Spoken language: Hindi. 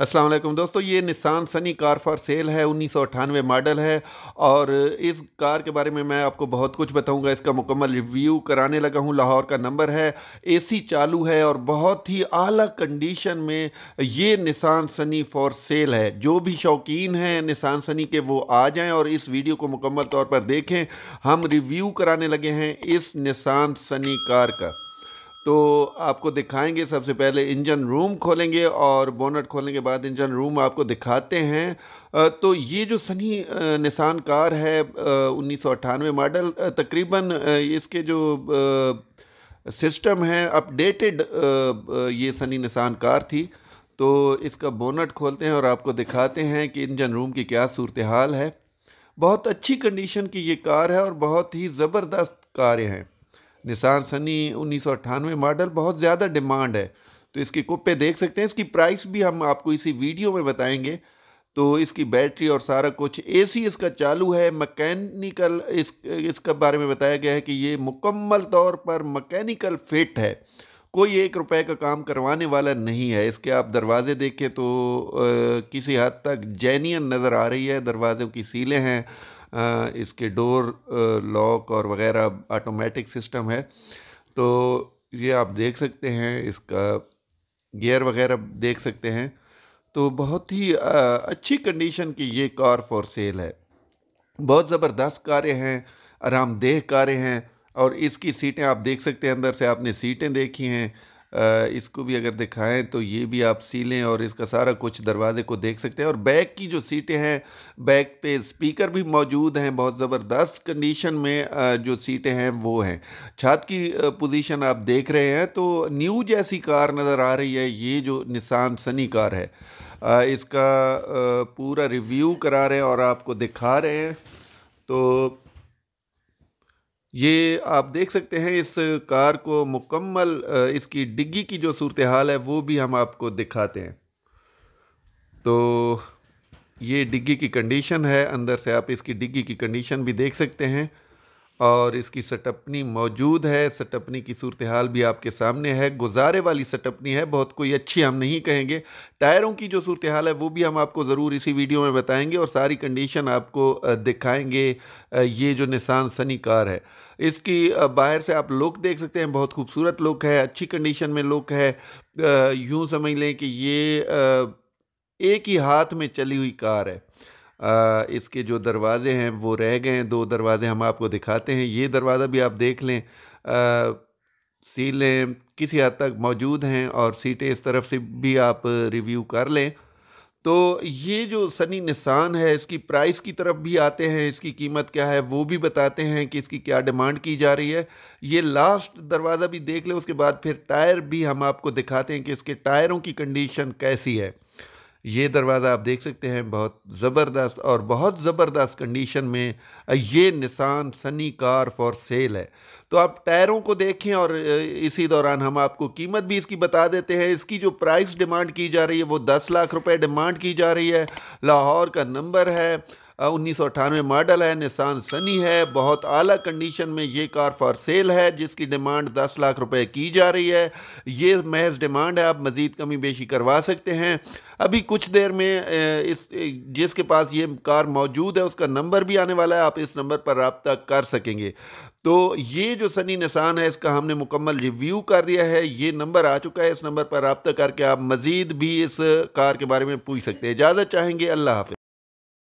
अस्सलाम वालेकुम दोस्तों ये Nissan Sunny car for sale है उन्नीस मॉडल है और इस कार के बारे में मैं आपको बहुत कुछ बताऊंगा इसका मुकम्मल रिव्यू कराने लगा हूं लाहौर का नंबर है एसी चालू है और बहुत ही आला कंडीशन में ये निसान सनी फॉर सेल है जो भी शौकीन हैं निसान सनी के वो आ जाएं और इस वीडियो को मुकम्मल तौर पर देखें हम रिव्यू कराने लगे हैं इस निसान सनी कार का तो आपको दिखाएंगे सबसे पहले इंजन रूम खोलेंगे और बोनट खोलने के बाद इंजन रूम आपको दिखाते हैं तो ये जो सनी निशान कार है उन्नीस मॉडल तकरीबन इसके जो सिस्टम है अपडेटेड ये सनी निशान कार थी तो इसका बोनट खोलते हैं और आपको दिखाते हैं कि इंजन रूम की क्या सूरत हाल है बहुत अच्छी कंडीशन की ये कार है और बहुत ही ज़बरदस्त कार हैं निशान सनी उन्नीस मॉडल बहुत ज़्यादा डिमांड है तो इसके कुप्पे देख सकते हैं इसकी प्राइस भी हम आपको इसी वीडियो में बताएंगे तो इसकी बैटरी और सारा कुछ एसी इसका चालू है मैकेनिकल इस इसका बारे में बताया गया है कि ये मुकम्मल तौर पर मैकेनिकल फिट है कोई एक रुपए का काम करवाने वाला नहीं है इसके आप दरवाज़े देखें तो आ, किसी हद तक जैनियन नज़र आ रही है दरवाज़ों की सीलें हैं इसके डोर लॉक और वगैरह ऑटोमेटिक सिस्टम है तो ये आप देख सकते हैं इसका गियर वगैरह देख सकते हैं तो बहुत ही अच्छी कंडीशन की ये कार फॉर सेल है बहुत ज़बरदस्त कारें हैं आरामदेह कारें हैं और इसकी सीटें आप देख सकते हैं अंदर से आपने सीटें देखी हैं इसको भी अगर दिखाएं तो ये भी आप सी लें और इसका सारा कुछ दरवाजे को देख सकते हैं और बैक की जो सीटें हैं बैक पे स्पीकर भी मौजूद हैं बहुत ज़बरदस्त कंडीशन में जो सीटें हैं वो हैं छत की पोजीशन आप देख रहे हैं तो न्यू जैसी कार नज़र आ रही है ये जो निशान सनी कार है इसका पूरा रिव्यू करा रहे हैं और आपको दिखा रहे हैं तो ये आप देख सकते हैं इस कार को मुकम्मल इसकी डिग्गी की जो सूरत हाल है वो भी हम आपको दिखाते हैं तो ये डिग्गी की कंडीशन है अंदर से आप इसकी डिग्गी की कंडीशन भी देख सकते हैं और इसकी सटपनी मौजूद है सटपनी की सूरत हाल भी आपके सामने है गुजारे वाली सटपनी है बहुत कोई अच्छी हम नहीं कहेंगे टायरों की जो सूरत हाल है वो भी हम आपको ज़रूर इसी वीडियो में बताएंगे और सारी कंडीशन आपको दिखाएंगे ये जो निशान सनी कार है इसकी बाहर से आप लुक देख सकते हैं बहुत खूबसूरत लुक है अच्छी कंडीशन में लुक है यूँ समझ लें कि ये एक ही हाथ में चली हुई कार है आ, इसके जो दरवाज़े हैं वो रह गए हैं दो दरवाज़े हम आपको दिखाते हैं ये दरवाज़ा भी आप देख लें सीलें किसी हद तक मौजूद हैं और सीटें इस तरफ से भी आप रिव्यू कर लें तो ये जो सनी निशान है इसकी प्राइस की तरफ भी आते हैं इसकी कीमत क्या है वो भी बताते हैं कि इसकी क्या डिमांड की जा रही है ये लास्ट दरवाज़ा भी देख लें उसके बाद फिर टायर भी हम आपको दिखाते हैं कि इसके टायरों की कंडीशन कैसी है ये दरवाज़ा आप देख सकते हैं बहुत ज़बरदस्त और बहुत ज़बरदस्त कंडीशन में ये निशान सनी कार फॉर सेल है तो आप टायरों को देखें और इसी दौरान हम आपको कीमत भी इसकी बता देते हैं इसकी जो प्राइस डिमांड की जा रही है वो दस लाख रुपए डिमांड की जा रही है लाहौर का नंबर है उन्नीस सौ अठानवे मॉडल है निशान सनी है बहुत आला कंडीशन में ये कार फॉर सेल है जिसकी डिमांड दस लाख रुपए की जा रही है ये महज डिमांड है आप मज़ीद कमी बेशी करवा सकते हैं अभी कुछ देर में इस जिसके पास ये कार मौजूद है उसका नंबर भी आने वाला है आप इस नंबर पर रबता कर सकेंगे तो ये जो सनी निशान है इसका हमने मुकम्मल रिव्यू कर दिया है ये नंबर आ चुका है इस नंबर पर रबता करके आप मज़ीद भी इस कार के बारे में पूछ सकते हैं इजाज़त चाहेंगे अल्लाह हाफ